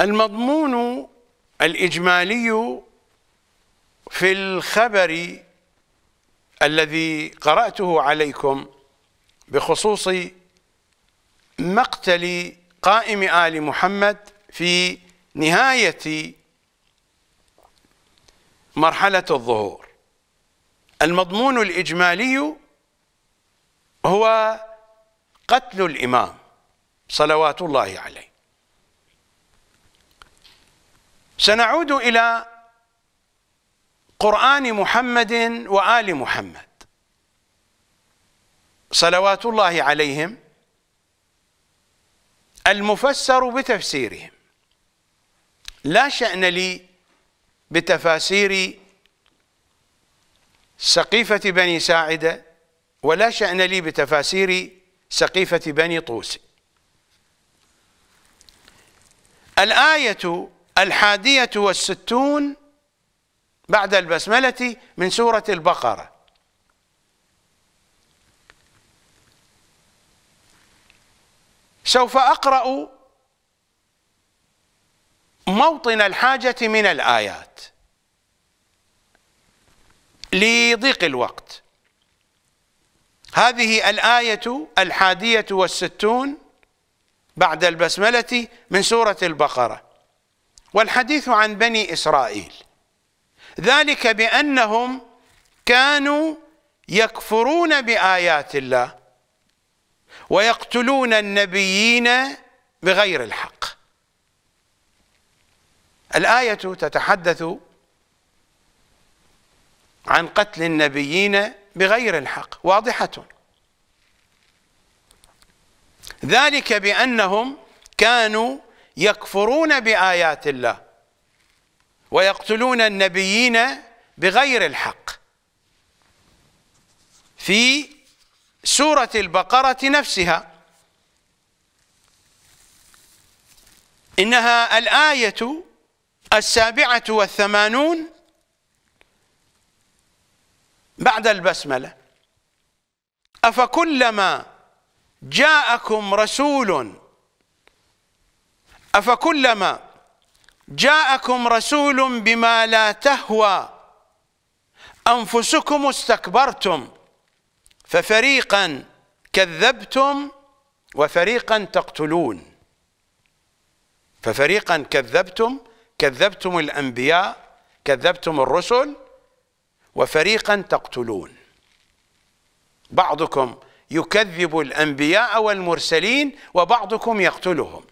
المضمون الإجمالي في الخبر الذي قرأته عليكم بخصوص مقتل قائم آل محمد في نهاية مرحلة الظهور المضمون الإجمالي هو قتل الإمام صلوات الله عليه سنعود إلى قرآن محمد وآل محمد صلوات الله عليهم المفسر بتفسيرهم لا شأن لي بتفاسير سقيفة بني ساعدة ولا شأن لي بتفاسير سقيفة بني طوس الآية الحادية والستون بعد البسملة من سورة البقرة سوف أقرأ موطن الحاجة من الآيات لضيق الوقت هذه الآية الحادية والستون بعد البسملة من سورة البقرة والحديث عن بني إسرائيل ذلك بأنهم كانوا يكفرون بآيات الله ويقتلون النبيين بغير الحق الآية تتحدث عن قتل النبيين بغير الحق واضحة ذلك بأنهم كانوا يكفرون بآيات الله ويقتلون النبيين بغير الحق في سورة البقرة نفسها إنها الآية السابعة والثمانون بعد البسملة أفكلما جاءكم رسول أفكلما جاءكم رسول بما لا تهوى أنفسكم استكبرتم ففريقا كذبتم وفريقا تقتلون ففريقا كذبتم كذبتم الأنبياء كذبتم الرسل وفريقا تقتلون بعضكم يكذب الأنبياء والمرسلين وبعضكم يقتلهم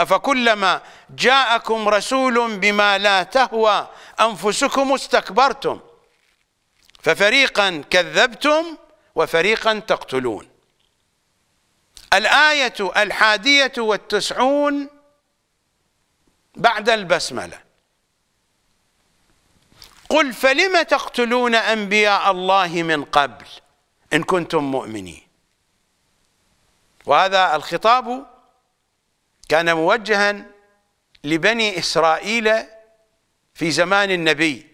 أفكلما جاءكم رسول بما لا تهوى أنفسكم استكبرتم ففريقا كذبتم وفريقا تقتلون الآية الحادية والتسعون بعد البسملة قل فلم تقتلون أنبياء الله من قبل إن كنتم مؤمنين وهذا الخطاب كان موجها لبني إسرائيل في زمان النبي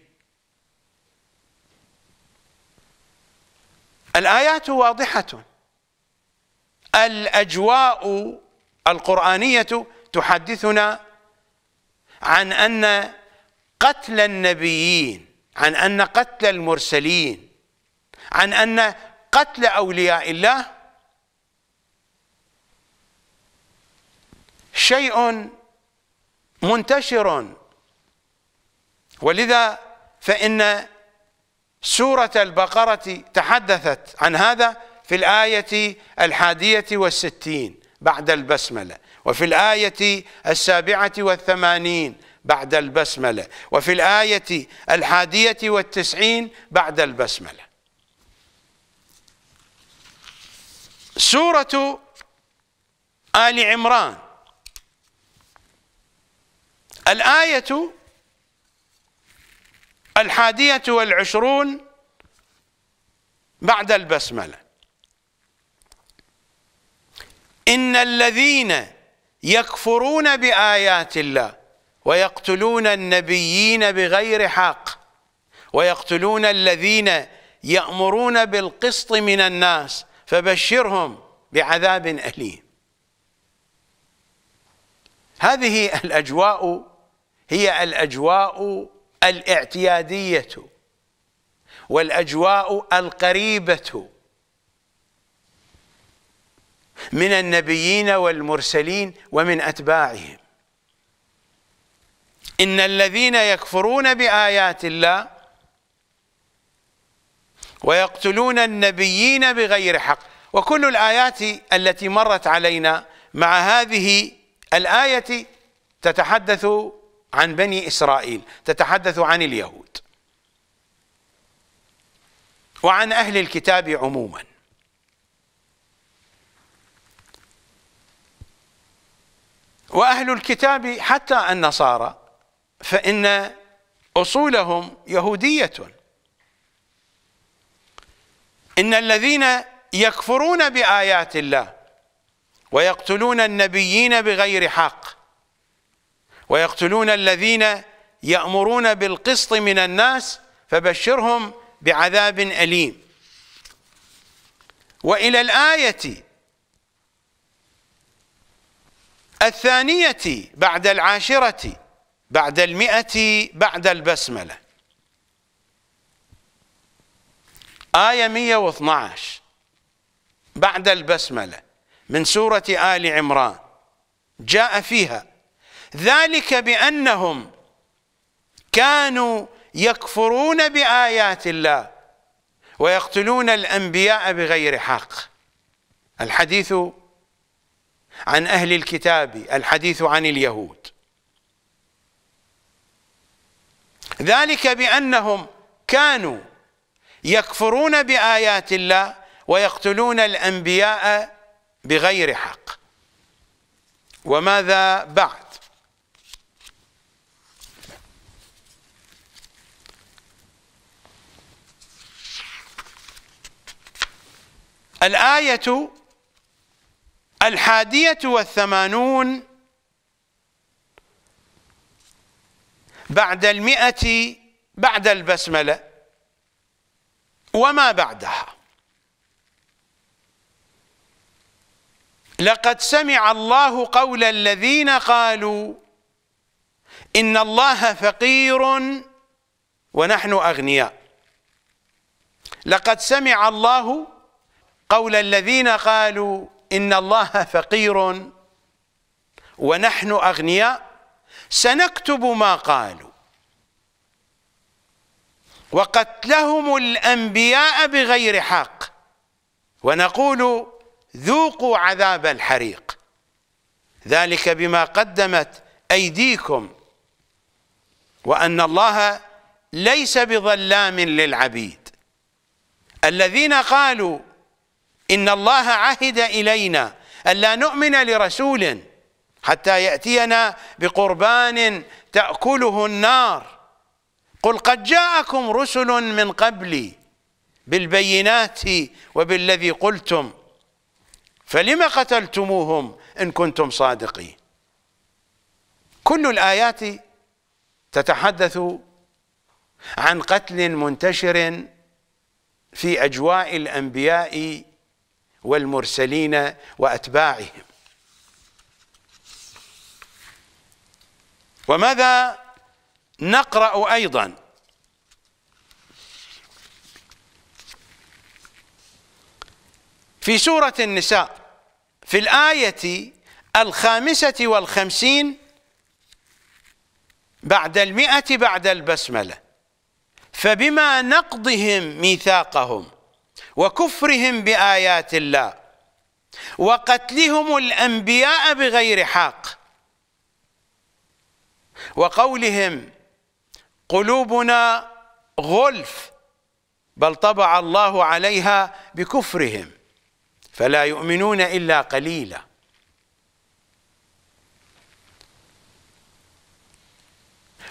الآيات واضحة الأجواء القرآنية تحدثنا عن أن قتل النبيين عن أن قتل المرسلين عن أن قتل أولياء الله شيء منتشر ولذا فإن سورة البقرة تحدثت عن هذا في الآية الحادية والستين بعد البسملة وفي الآية السابعة والثمانين بعد البسملة وفي الآية الحادية والتسعين بعد البسملة سورة آل عمران الآية الحادية والعشرون بعد البسملة إن الذين يكفرون بآيات الله ويقتلون النبيين بغير حق ويقتلون الذين يأمرون بالقسط من الناس فبشرهم بعذاب أليم هذه الأجواء هي الأجواء الاعتيادية والأجواء القريبة من النبيين والمرسلين ومن أتباعهم إن الذين يكفرون بآيات الله ويقتلون النبيين بغير حق وكل الآيات التي مرت علينا مع هذه الآية تتحدث عن بني إسرائيل تتحدث عن اليهود وعن أهل الكتاب عموما وأهل الكتاب حتى النصارى فإن أصولهم يهودية إن الذين يكفرون بآيات الله ويقتلون النبيين بغير حق ويقتلون الذين يأمرون بالقسط من الناس فبشرهم بعذاب أليم وإلى الآية الثانية بعد العاشرة بعد المئة بعد البسملة آية 112 بعد البسملة من سورة آل عمران جاء فيها ذلك بانهم كانوا يكفرون بايات الله ويقتلون الانبياء بغير حق الحديث عن اهل الكتاب الحديث عن اليهود ذلك بانهم كانوا يكفرون بايات الله ويقتلون الانبياء بغير حق وماذا بعد الآية الحادية والثمانون بعد المئة بعد البسملة وما بعدها لقد سمع الله قول الذين قالوا إن الله فقير ونحن أغنياء لقد سمع الله قول الذين قالوا إن الله فقير ونحن أغنياء سنكتب ما قالوا وقتلهم الأنبياء بغير حق ونقول ذوقوا عذاب الحريق ذلك بما قدمت أيديكم وأن الله ليس بظلام للعبيد الذين قالوا إن الله عهد إلينا ألا نؤمن لرسول حتى يأتينا بقربان تأكله النار قل قد جاءكم رسل من قبلي بالبينات وبالذي قلتم فلم قتلتموهم إن كنتم صادقين كل الآيات تتحدث عن قتل منتشر في أجواء الأنبياء والمرسلين وأتباعهم وماذا نقرأ أيضا في سورة النساء في الآية الخامسة والخمسين بعد المئة بعد البسملة فبما نقضهم ميثاقهم وكفرهم بايات الله وقتلهم الانبياء بغير حق وقولهم قلوبنا غلف بل طبع الله عليها بكفرهم فلا يؤمنون الا قليلا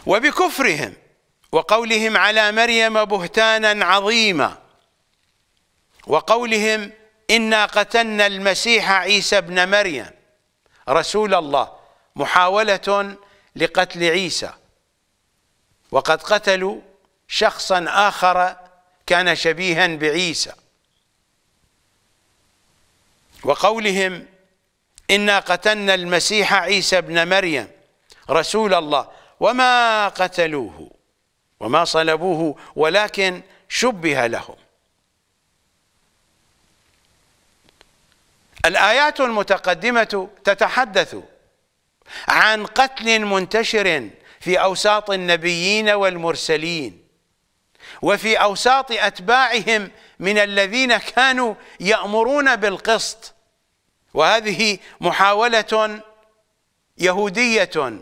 وبكفرهم وقولهم على مريم بهتانا عظيما وقولهم إنا قتلنا المسيح عيسى بن مريم رسول الله محاولة لقتل عيسى وقد قتلوا شخصا آخر كان شبيها بعيسى وقولهم إنا قتلنا المسيح عيسى بن مريم رسول الله وما قتلوه وما صلبوه ولكن شبه لهم الآيات المتقدمة تتحدث عن قتل منتشر في أوساط النبيين والمرسلين وفي أوساط أتباعهم من الذين كانوا يأمرون بالقسط وهذه محاولة يهودية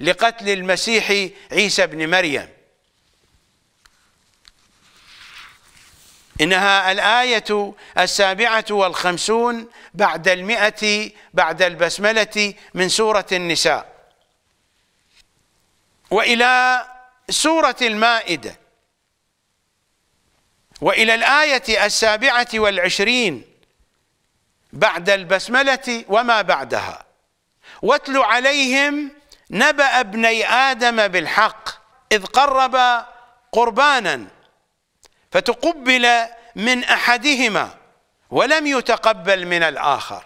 لقتل المسيح عيسى بن مريم إنها الآية السابعة والخمسون بعد المئة بعد البسملة من سورة النساء وإلى سورة المائدة وإلى الآية السابعة والعشرين بعد البسملة وما بعدها واتل عليهم نبأ ابني آدم بالحق إذ قرب قربانا فتقبل من احدهما ولم يتقبل من الاخر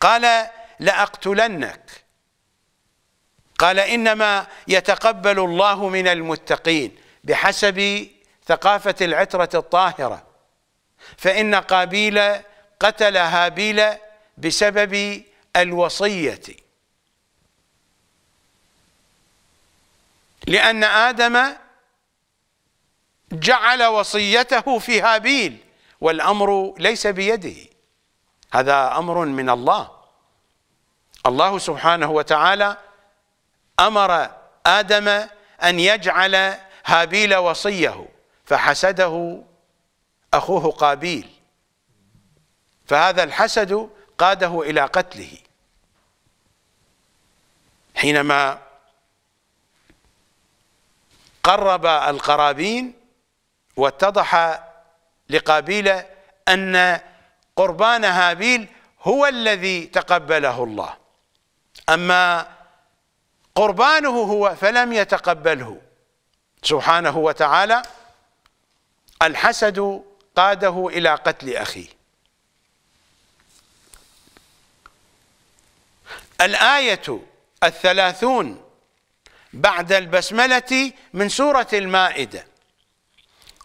قال لاقتلنك قال انما يتقبل الله من المتقين بحسب ثقافه العتره الطاهره فان قابيل قتل هابيل بسبب الوصيه لان ادم جعل وصيته في هابيل والأمر ليس بيده هذا أمر من الله الله سبحانه وتعالى أمر آدم أن يجعل هابيل وصيه فحسده أخوه قابيل فهذا الحسد قاده إلى قتله حينما قرب القرابين واتضح لقابيل أن قربان هابيل هو الذي تقبله الله أما قربانه هو فلم يتقبله سبحانه وتعالى الحسد قاده إلى قتل أخيه الآية الثلاثون بعد البسملة من سورة المائدة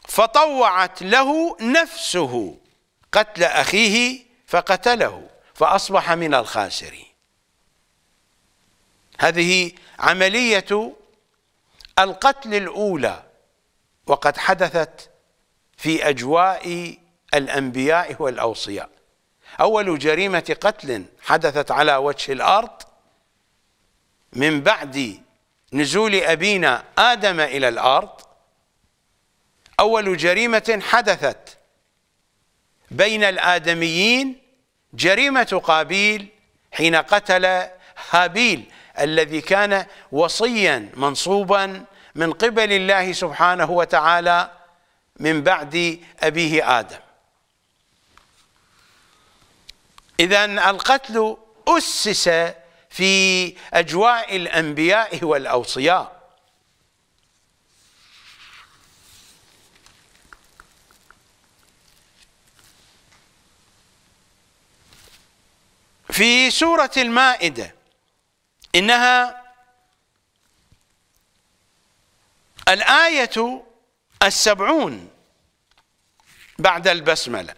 فطوعت له نفسه قتل أخيه فقتله فأصبح من الخاسرين هذه عملية القتل الأولى وقد حدثت في أجواء الأنبياء والأوصياء أول جريمة قتل حدثت على وجه الأرض من بعد نزول أبينا آدم إلى الأرض أول جريمة حدثت بين الآدميين جريمة قابيل حين قتل هابيل الذي كان وصيا منصوبا من قبل الله سبحانه وتعالى من بعد أبيه آدم إذا القتل أسس في أجواء الأنبياء والأوصياء في سورة المائدة إنها الآية السبعون بعد البسملة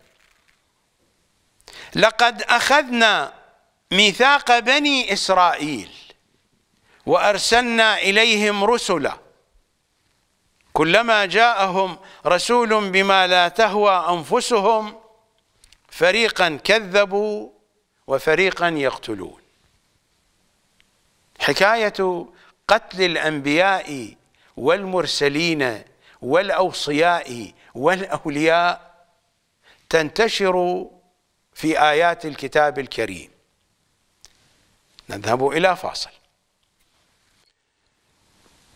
لقد أخذنا ميثاق بني إسرائيل وأرسلنا إليهم رسلا كلما جاءهم رسول بما لا تهوى أنفسهم فريقا كذبوا وفريقا يقتلون حكاية قتل الأنبياء والمرسلين والأوصياء والأولياء تنتشر في آيات الكتاب الكريم نذهب إلى فاصل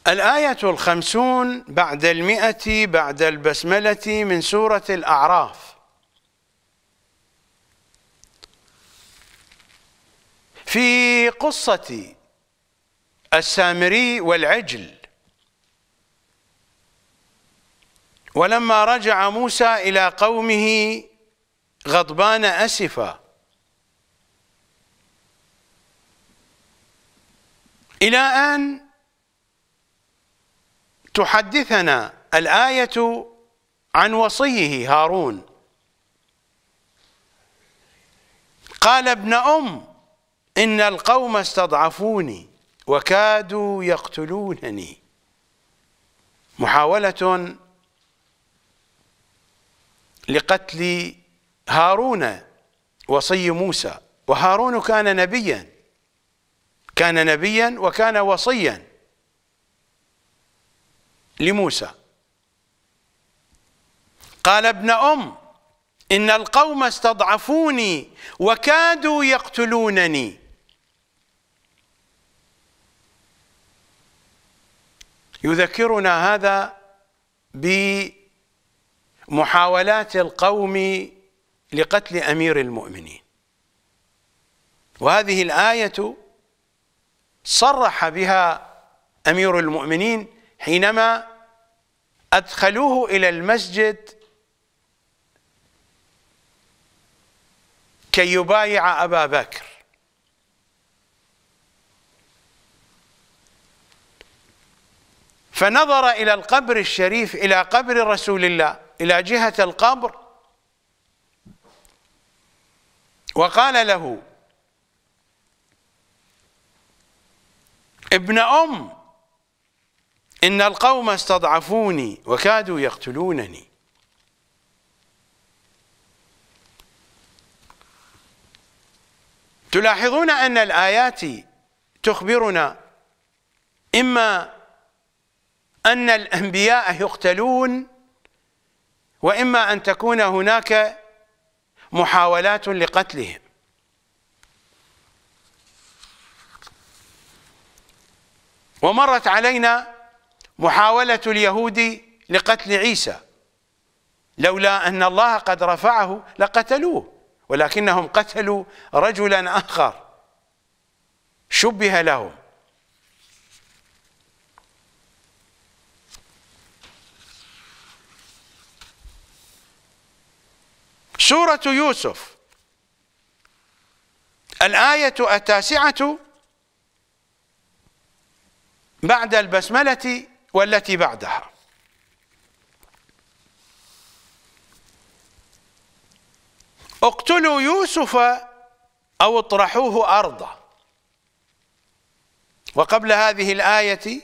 الآية الخمسون بعد المئة بعد البسملة من سورة الأعراف في قصة السامري والعجل ولما رجع موسى إلى قومه غضبان أسفا إلى أن تحدثنا الآية عن وصيه هارون قال ابن أم إن القوم استضعفوني وكادوا يقتلونني محاولة لقتل هارون وصي موسى وهارون كان نبيا كان نبيا وكان وصيا لموسى قال ابن أم إن القوم استضعفوني وكادوا يقتلونني يذكرنا هذا بمحاولات القوم لقتل امير المؤمنين وهذه الايه صرح بها امير المؤمنين حينما ادخلوه الى المسجد كي يبايع ابا بكر فنظر إلى القبر الشريف إلى قبر رسول الله إلى جهة القبر وقال له ابن أم إن القوم استضعفوني وكادوا يقتلونني تلاحظون أن الآيات تخبرنا إما أن الأنبياء يقتلون وإما أن تكون هناك محاولات لقتلهم ومرت علينا محاولة اليهود لقتل عيسى لولا أن الله قد رفعه لقتلوه ولكنهم قتلوا رجلا آخر شبه لهم سورة يوسف الآية التاسعة بعد البسملة والتي بعدها اقتلوا يوسف أو اطرحوه أرضا وقبل هذه الآية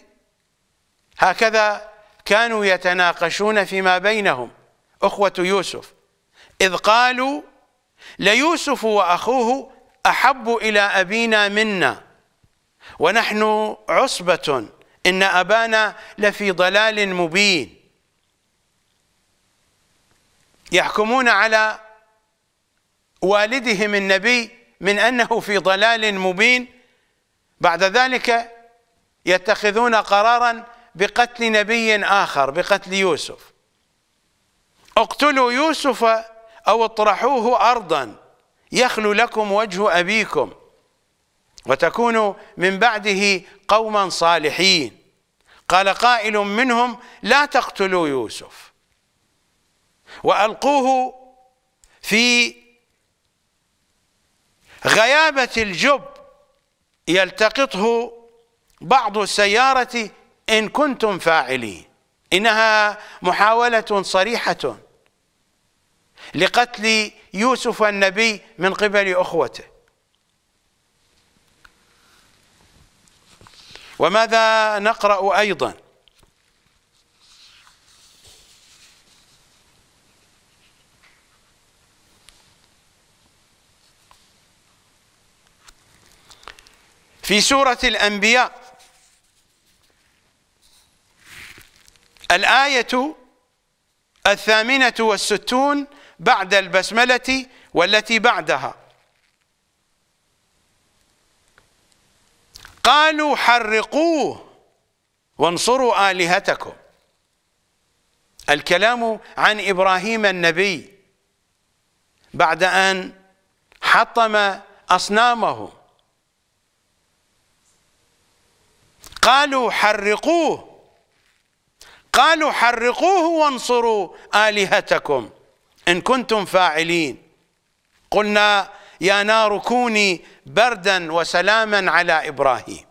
هكذا كانوا يتناقشون فيما بينهم أخوة يوسف إذ قالوا ليوسف وأخوه أحب إلى أبينا منا ونحن عصبة إن أبانا لفي ضلال مبين يحكمون على والدهم النبي من أنه في ضلال مبين بعد ذلك يتخذون قرارا بقتل نبي آخر بقتل يوسف اقتلوا يوسف أو اطرحوه أرضا يخلو لكم وجه أبيكم وتكونوا من بعده قوما صالحين قال قائل منهم لا تقتلوا يوسف وألقوه في غيابة الجب يلتقطه بعض السيارة إن كنتم فاعلين إنها محاولة صريحة لقتل يوسف النبي من قبل أخوته وماذا نقرأ أيضا في سورة الأنبياء الآية الثامنة والستون بعد البسملة والتي بعدها قالوا حرقوه وانصروا آلهتكم الكلام عن إبراهيم النبي بعد أن حطم أصنامه قالوا حرقوه قالوا حرقوه وانصروا آلهتكم إن كنتم فاعلين قلنا يا نار كوني بردا وسلاما على إبراهيم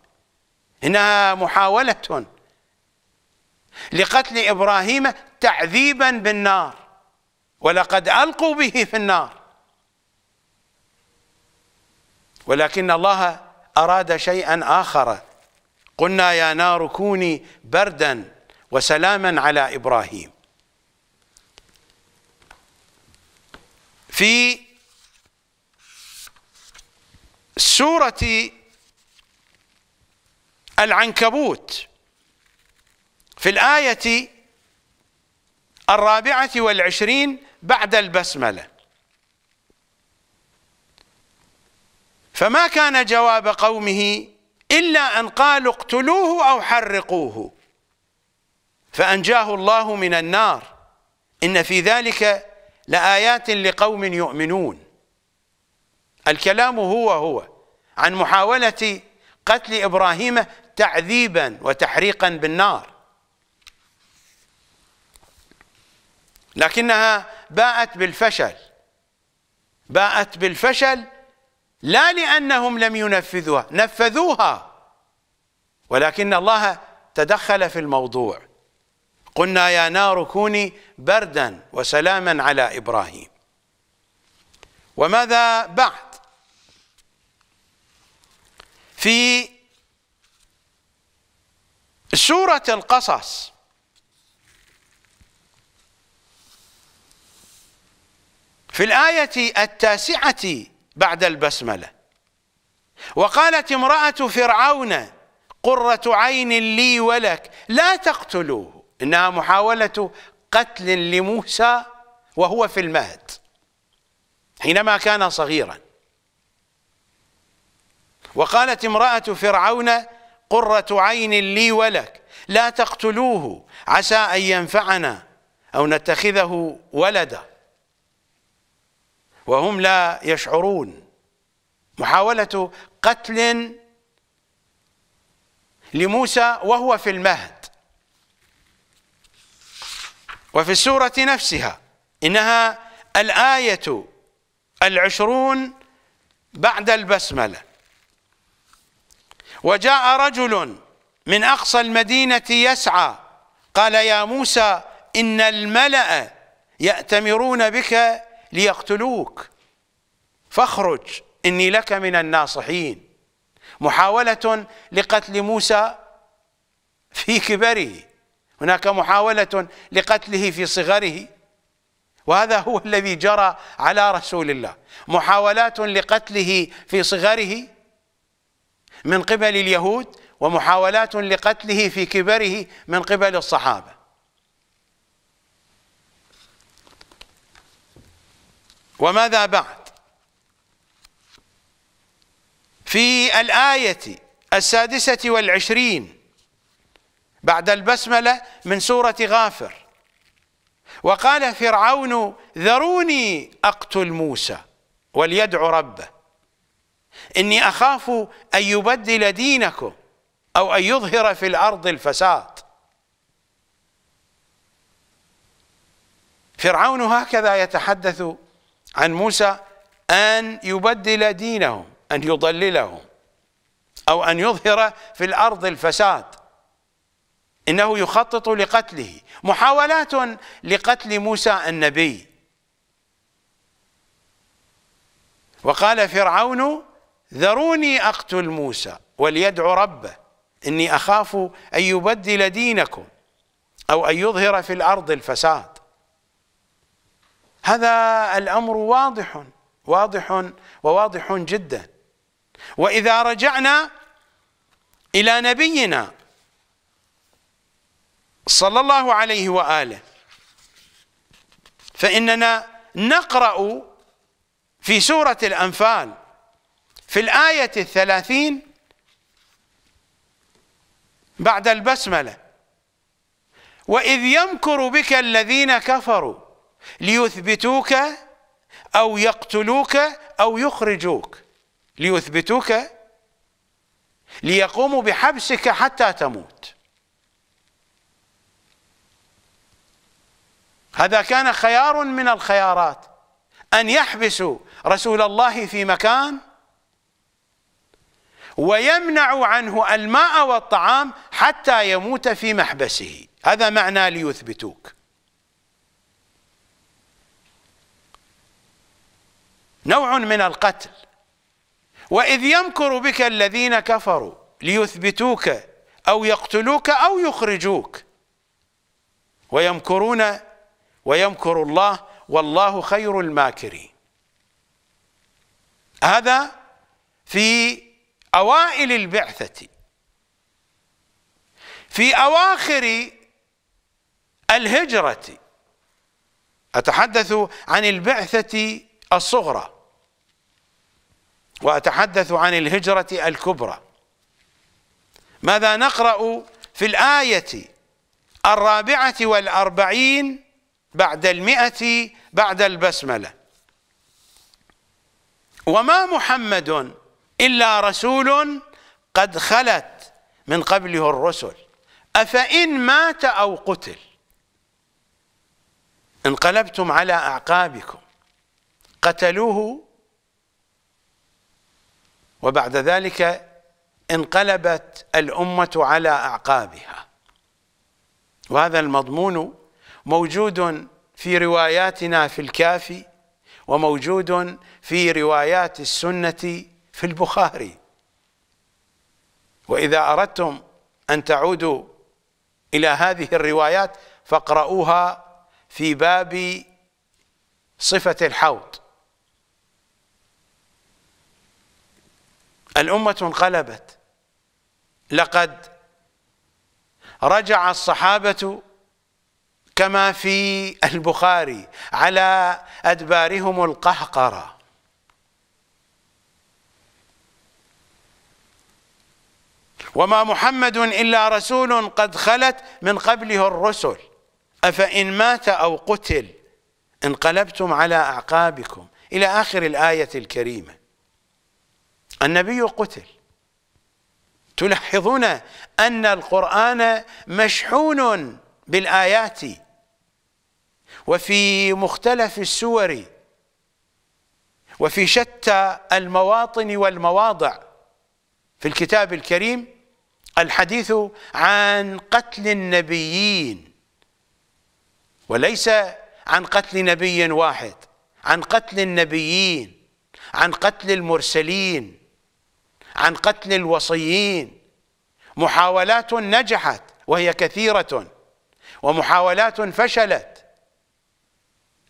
إنها محاولة لقتل إبراهيم تعذيبا بالنار ولقد ألقوا به في النار ولكن الله أراد شيئا آخر قلنا يا نار كوني بردا وسلاما على إبراهيم في سورة العنكبوت في الآية الرابعة والعشرين بعد البسملة فما كان جواب قومه إلا أن قالوا اقتلوه أو حرقوه فأنجاه الله من النار إن في ذلك لآيات لقوم يؤمنون الكلام هو هو عن محاولة قتل إبراهيم تعذيبا وتحريقا بالنار لكنها باءت بالفشل باءت بالفشل لا لأنهم لم ينفذوها نفذوها ولكن الله تدخل في الموضوع قلنا يا نار كوني بردا وسلاما على إبراهيم وماذا بعد في سورة القصص في الآية التاسعة بعد البسملة وقالت امرأة فرعون قرة عين لي ولك لا تقتلوه إنها محاولة قتل لموسى وهو في المهد حينما كان صغيرا وقالت امرأة فرعون قرة عين لي ولك لا تقتلوه عسى أن ينفعنا أو نتخذه ولدا وهم لا يشعرون محاولة قتل لموسى وهو في المهد وفي السورة نفسها إنها الآية العشرون بعد البسملة وجاء رجل من أقصى المدينة يسعى قال يا موسى إن الملأ يأتمرون بك ليقتلوك فاخرج إني لك من الناصحين محاولة لقتل موسى في كبره هناك محاولة لقتله في صغره وهذا هو الذي جرى على رسول الله محاولات لقتله في صغره من قبل اليهود ومحاولات لقتله في كبره من قبل الصحابة وماذا بعد في الآية السادسة والعشرين بعد البسملة من سورة غافر وقال فرعون ذروني أقتل موسى وليدعو ربه إني أخاف أن يبدل دينكم أو أن يظهر في الأرض الفساد فرعون هكذا يتحدث عن موسى أن يبدل دينهم أن يضللهم أو أن يظهر في الأرض الفساد انه يخطط لقتله محاولات لقتل موسى النبي وقال فرعون ذروني اقتل موسى وليدع ربه اني اخاف ان يبدل دينكم او ان يظهر في الارض الفساد هذا الامر واضح واضح وواضح جدا واذا رجعنا الى نبينا صلى الله عليه وآله فإننا نقرأ في سورة الأنفال في الآية الثلاثين بعد البسملة وإذ يمكر بك الذين كفروا ليثبتوك أو يقتلوك أو يخرجوك ليثبتوك ليقوموا بحبسك حتى تموت هذا كان خيار من الخيارات أن يحبسوا رسول الله في مكان ويمنعوا عنه الماء والطعام حتى يموت في محبسه هذا معنى ليثبتوك نوع من القتل وإذ يمكر بك الذين كفروا ليثبتوك أو يقتلوك أو يخرجوك ويمكرون ويمكر الله والله خير الماكرين هذا في أوائل البعثة في أواخر الهجرة أتحدث عن البعثة الصغرى وأتحدث عن الهجرة الكبرى ماذا نقرأ في الآية الرابعة والأربعين بعد المئة بعد البسملة وما محمد إلا رسول قد خلت من قبله الرسل أفإن مات أو قتل انقلبتم على أعقابكم قتلوه وبعد ذلك انقلبت الأمة على أعقابها وهذا المضمون موجود في رواياتنا في الكافي وموجود في روايات السنة في البخاري وإذا أردتم أن تعودوا إلى هذه الروايات فاقرؤوها في باب صفة الحوض الأمة انقلبت لقد رجع الصحابة كما في البخاري على أدبارهم القهقرة وما محمد إلا رسول قد خلت من قبله الرسل أفإن مات أو قتل انقلبتم على أعقابكم إلى آخر الآية الكريمة النبي قتل تلاحظون أن القرآن مشحون بالآيات وفي مختلف السور وفي شتى المواطن والمواضع في الكتاب الكريم الحديث عن قتل النبيين وليس عن قتل نبي واحد عن قتل النبيين عن قتل المرسلين عن قتل الوصيين محاولات نجحت وهي كثيرة ومحاولات فشلت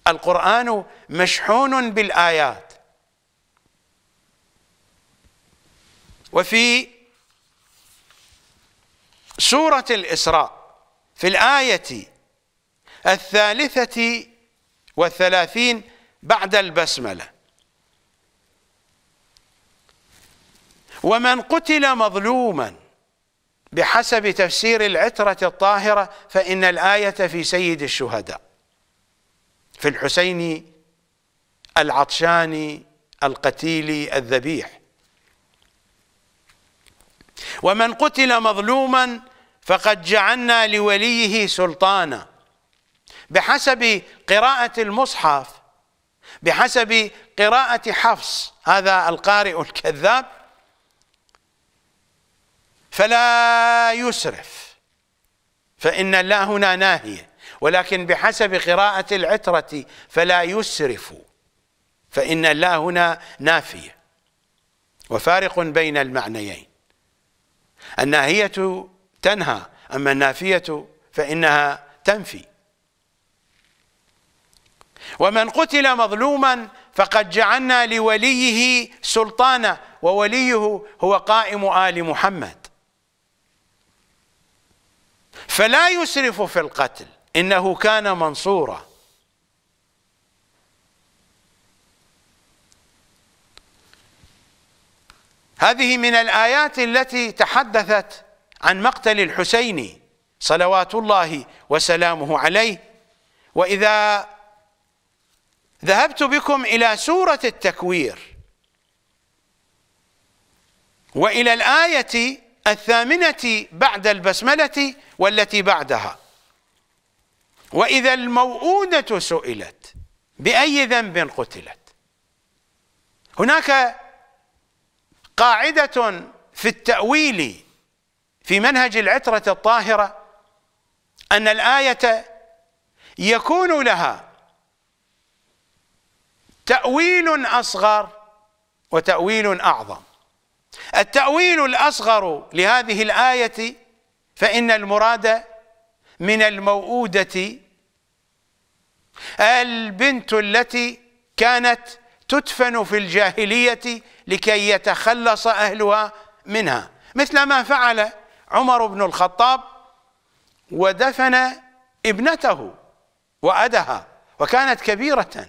القرآن مشحون بالآيات وفي سورة الإسراء في الآية الثالثة والثلاثين بعد البسملة ومن قتل مظلوما بحسب تفسير العترة الطاهرة فإن الآية في سيد الشهداء في الحسيني العطشاني القتيلي الذبيح ومن قتل مظلوما فقد جعلنا لوليه سلطانا بحسب قراءة المصحف بحسب قراءة حفص هذا القارئ الكذاب فلا يسرف فإن الله هنا ناهيه ولكن بحسب قراءة العترة فلا يسرف فإن الله هنا نافية وفارق بين المعنيين الناهية تنهى أما النافية فإنها تنفي ومن قتل مظلوما فقد جعلنا لوليه سلطانا ووليه هو قائم آل محمد فلا يسرف في القتل إنه كان منصورا هذه من الآيات التي تحدثت عن مقتل الحسين صلوات الله وسلامه عليه وإذا ذهبت بكم إلى سورة التكوير وإلى الآية الثامنة بعد البسملة والتي بعدها وإذا الموؤودة سئلت بأي ذنب قتلت هناك قاعدة في التأويل في منهج العترة الطاهرة أن الآية يكون لها تأويل أصغر وتأويل أعظم التأويل الأصغر لهذه الآية فإن المراد من الموؤودة البنت التي كانت تدفن في الجاهلية لكي يتخلص أهلها منها مثل ما فعل عمر بن الخطاب ودفن ابنته وأدها وكانت كبيرة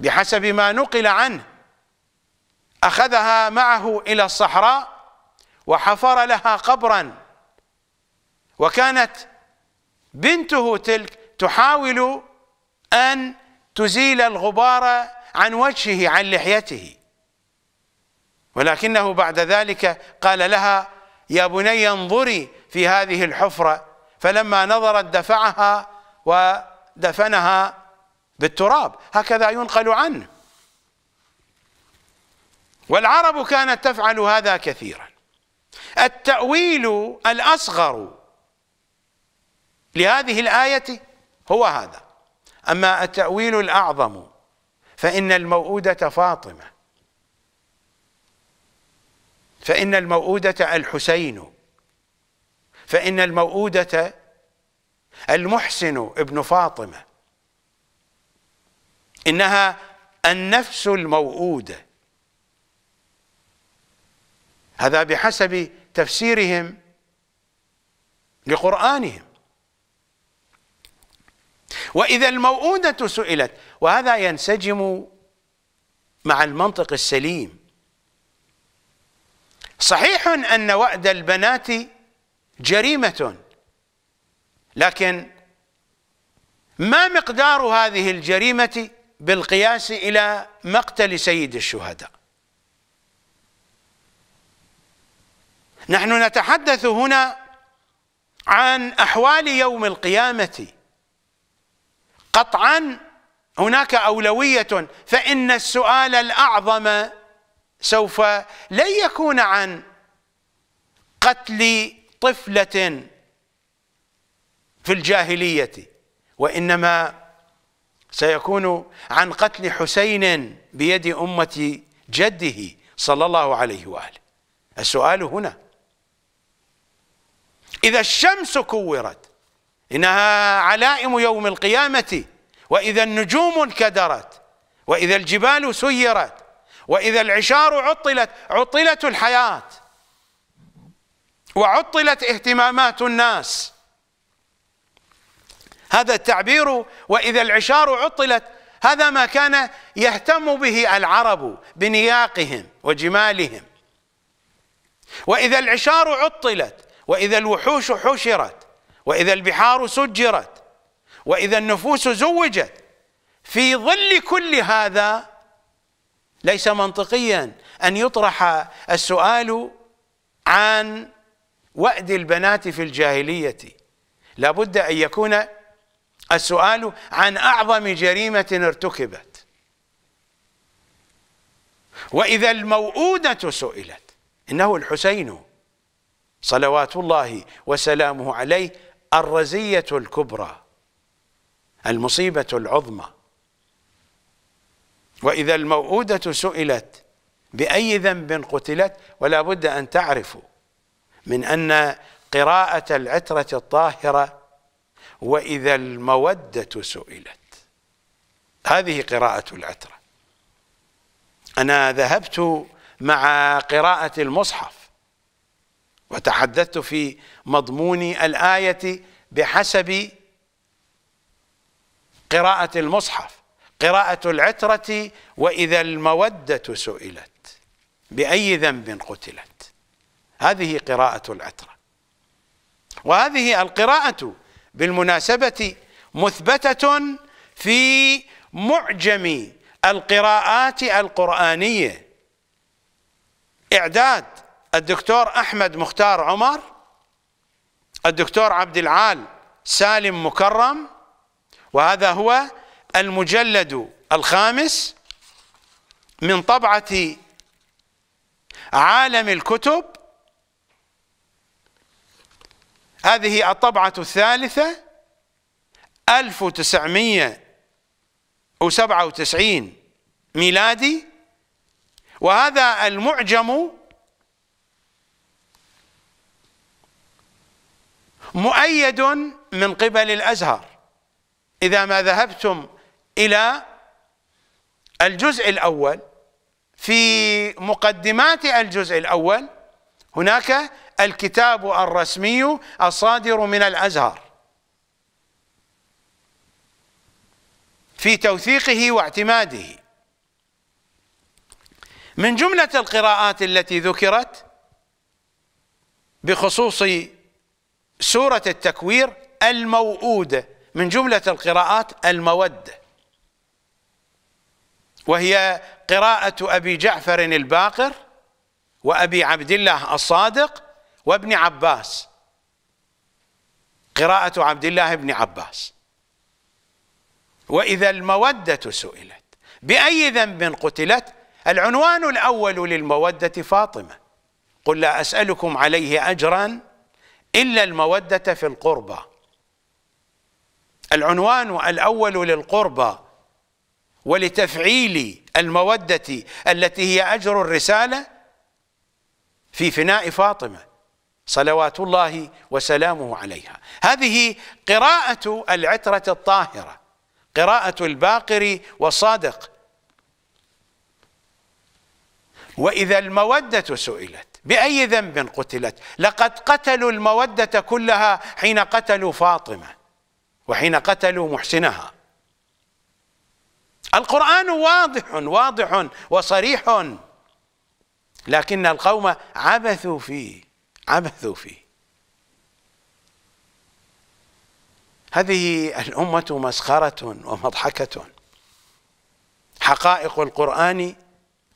بحسب ما نقل عنه أخذها معه إلى الصحراء وحفر لها قبرا وكانت بنته تلك تحاول أن تزيل الغبار عن وجهه عن لحيته ولكنه بعد ذلك قال لها يا بني انظري في هذه الحفرة فلما نظرت دفعها ودفنها بالتراب هكذا ينقل عنه والعرب كانت تفعل هذا كثيرا التأويل الأصغر لهذه الآية هو هذا أما التأويل الأعظم فإن الموؤودة فاطمة فإن الموؤودة الحسين فإن الموؤودة المحسن ابن فاطمة إنها النفس الموؤودة هذا بحسب تفسيرهم لقرآنهم وإذا الموؤودة سئلت وهذا ينسجم مع المنطق السليم صحيح أن وأد البنات جريمة لكن ما مقدار هذه الجريمة بالقياس إلى مقتل سيد الشهداء نحن نتحدث هنا عن أحوال يوم القيامة قطعا هناك أولوية فإن السؤال الأعظم سوف لن يكون عن قتل طفلة في الجاهلية وإنما سيكون عن قتل حسين بيد أمة جده صلى الله عليه وآله السؤال هنا إذا الشمس كورت إنها علائم يوم القيامة وإذا النجوم انكدرت وإذا الجبال سيرت وإذا العشار عطلت عطلت الحياة وعطلت اهتمامات الناس هذا التعبير وإذا العشار عطلت هذا ما كان يهتم به العرب بنياقهم وجمالهم وإذا العشار عطلت وإذا الوحوش حشرت وإذا البحار سجرت وإذا النفوس زوجت في ظل كل هذا ليس منطقيا أن يطرح السؤال عن وأد البنات في الجاهلية لابد أن يكون السؤال عن أعظم جريمة ارتكبت وإذا الموؤودة سئلت إنه الحسين صلوات الله وسلامه عليه الرزية الكبرى المصيبة العظمى وإذا الموءودة سئلت بأي ذنب قتلت ولا بد أن تعرفوا من أن قراءة العترة الطاهرة وإذا المودة سئلت هذه قراءة العترة أنا ذهبت مع قراءة المصحف وتحدثت في مضمون الآية بحسب قراءة المصحف قراءة العترة وإذا المودة سئلت بأي ذنب قتلت هذه قراءة العترة وهذه القراءة بالمناسبة مثبتة في معجم القراءات القرآنية إعداد الدكتور أحمد مختار عمر الدكتور عبد العال سالم مكرم وهذا هو المجلد الخامس من طبعة عالم الكتب هذه الطبعة الثالثة 1997 ميلادي وهذا المعجم مؤيد من قبل الأزهر إذا ما ذهبتم إلى الجزء الأول في مقدمات الجزء الأول هناك الكتاب الرسمي الصادر من الأزهر في توثيقه واعتماده من جملة القراءات التي ذكرت بخصوص سورة التكوير الموؤودة من جملة القراءات المودة وهي قراءة أبي جعفر الباقر وأبي عبد الله الصادق وابن عباس قراءة عبد الله بن عباس وإذا المودة سئلت بأي ذنب قتلت العنوان الأول للمودة فاطمة قل لا أسألكم عليه أجراً إلا المودة في القربة العنوان الأول للقربة ولتفعيل المودة التي هي أجر الرسالة في فناء فاطمة صلوات الله وسلامه عليها هذه قراءة العترة الطاهرة قراءة الباقر والصادق وإذا المودة سئلت بأي ذنب قتلت لقد قتلوا المودة كلها حين قتلوا فاطمة وحين قتلوا محسنها القرآن واضح واضح وصريح لكن القوم عبثوا فيه عبثوا فيه هذه الأمة مسخرة ومضحكة حقائق القرآن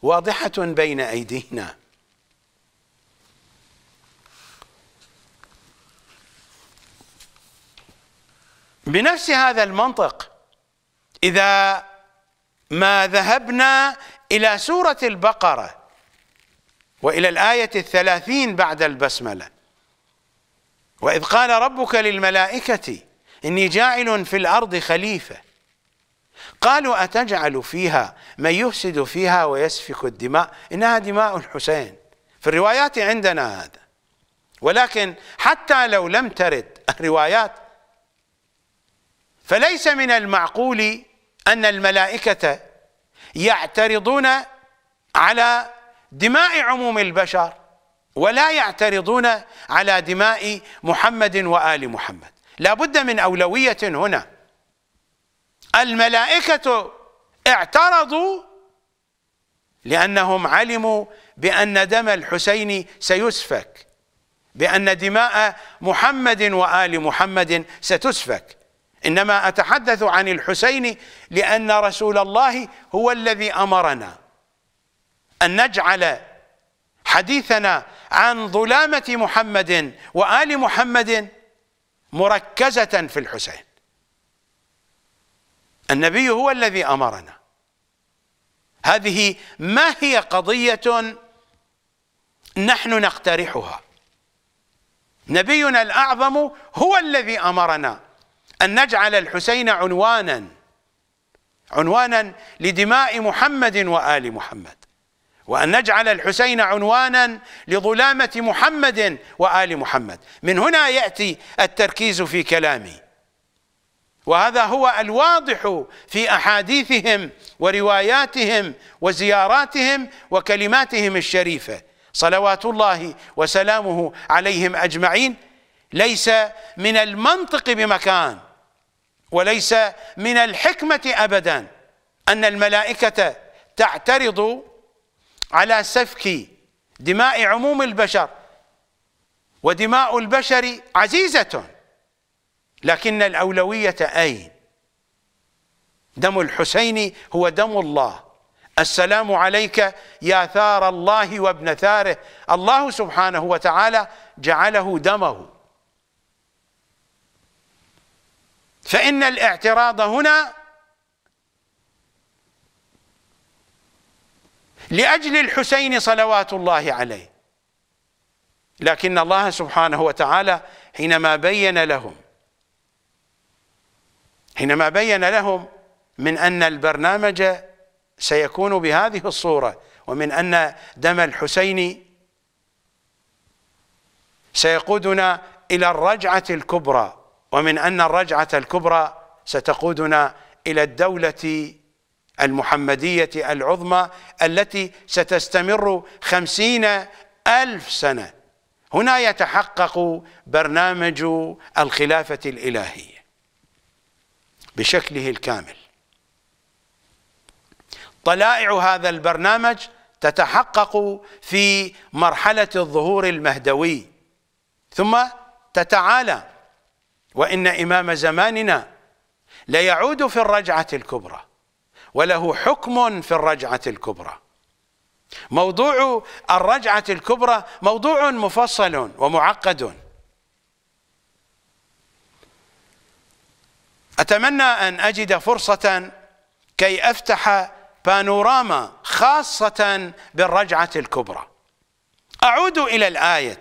واضحة بين أيدينا بنفس هذا المنطق إذا ما ذهبنا إلى سورة البقرة وإلى الآية الثلاثين بعد البسملة وإذ قال ربك للملائكة إني جاعل في الأرض خليفة قالوا أتجعل فيها من يفسد فيها ويسفك الدماء إنها دماء الحسين في الروايات عندنا هذا ولكن حتى لو لم ترد الروايات فليس من المعقول أن الملائكة يعترضون على دماء عموم البشر ولا يعترضون على دماء محمد وآل محمد لا بد من أولوية هنا الملائكة اعترضوا لأنهم علموا بأن دم الحسين سيسفك بأن دماء محمد وآل محمد ستسفك إنما أتحدث عن الحسين لأن رسول الله هو الذي أمرنا أن نجعل حديثنا عن ظلامة محمد وآل محمد مركزة في الحسين النبي هو الذي أمرنا هذه ما هي قضية نحن نقترحها نبينا الأعظم هو الذي أمرنا أن نجعل الحسين عنوانا عنوانا لدماء محمد وآل محمد وأن نجعل الحسين عنوانا لظلامة محمد وآل محمد من هنا يأتي التركيز في كلامي وهذا هو الواضح في أحاديثهم ورواياتهم وزياراتهم وكلماتهم الشريفة صلوات الله وسلامه عليهم أجمعين ليس من المنطق بمكان وليس من الحكمة أبدا أن الملائكة تعترض على سفك دماء عموم البشر ودماء البشر عزيزة لكن الأولوية أين دم الحسين هو دم الله السلام عليك يا ثار الله وابن ثاره الله سبحانه وتعالى جعله دمه فإن الاعتراض هنا لأجل الحسين صلوات الله عليه لكن الله سبحانه وتعالى حينما بين لهم حينما بين لهم من أن البرنامج سيكون بهذه الصورة ومن أن دم الحسين سيقودنا إلى الرجعة الكبرى ومن أن الرجعة الكبرى ستقودنا إلى الدولة المحمدية العظمى التي ستستمر خمسين ألف سنة هنا يتحقق برنامج الخلافة الإلهية بشكله الكامل طلائع هذا البرنامج تتحقق في مرحلة الظهور المهدوي ثم تتعالى وإن إمام زماننا ليعود في الرجعة الكبرى وله حكم في الرجعة الكبرى موضوع الرجعة الكبرى موضوع مفصل ومعقد أتمنى أن أجد فرصة كي أفتح بانوراما خاصة بالرجعة الكبرى أعود إلى الآية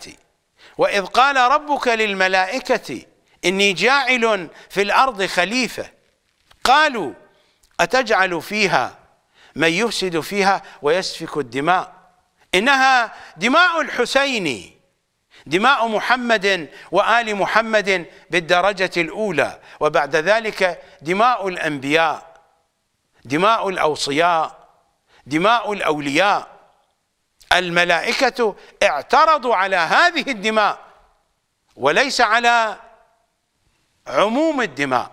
وإذ قال ربك للملائكة إني جاعل في الأرض خليفة قالوا أتجعل فيها من يفسد فيها ويسفك الدماء إنها دماء الحسين دماء محمد وآل محمد بالدرجة الأولى وبعد ذلك دماء الأنبياء دماء الأوصياء دماء الأولياء الملائكة اعترضوا على هذه الدماء وليس على عموم الدماء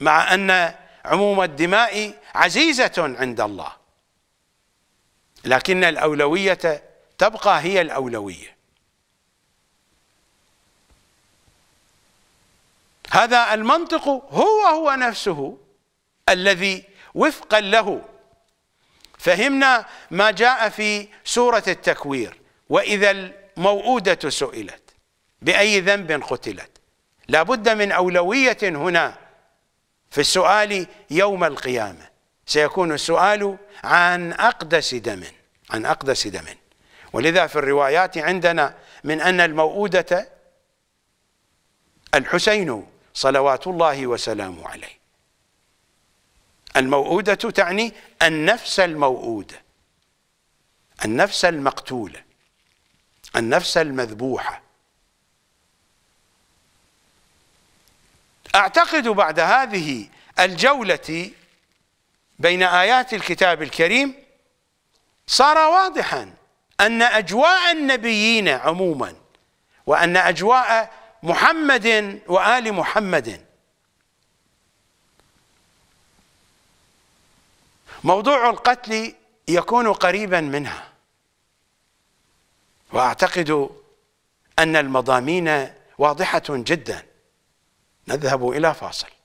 مع أن عموم الدماء عزيزة عند الله لكن الأولوية تبقى هي الأولوية هذا المنطق هو هو نفسه الذي وفقا له فهمنا ما جاء في سورة التكوير وإذا الموؤودة سئلت بأي ذنب قتلت لابد من أولوية هنا في السؤال يوم القيامة سيكون السؤال عن أقدس دم عن أقدس دم ولذا في الروايات عندنا من أن الموؤودة الحسين صلوات الله وسلامه عليه الموؤودة تعني النفس الموؤودة النفس المقتولة النفس المذبوحة اعتقد بعد هذه الجوله بين ايات الكتاب الكريم صار واضحا ان اجواء النبيين عموما وان اجواء محمد وال محمد موضوع القتل يكون قريبا منها واعتقد ان المضامين واضحه جدا نذهب إلى فاصل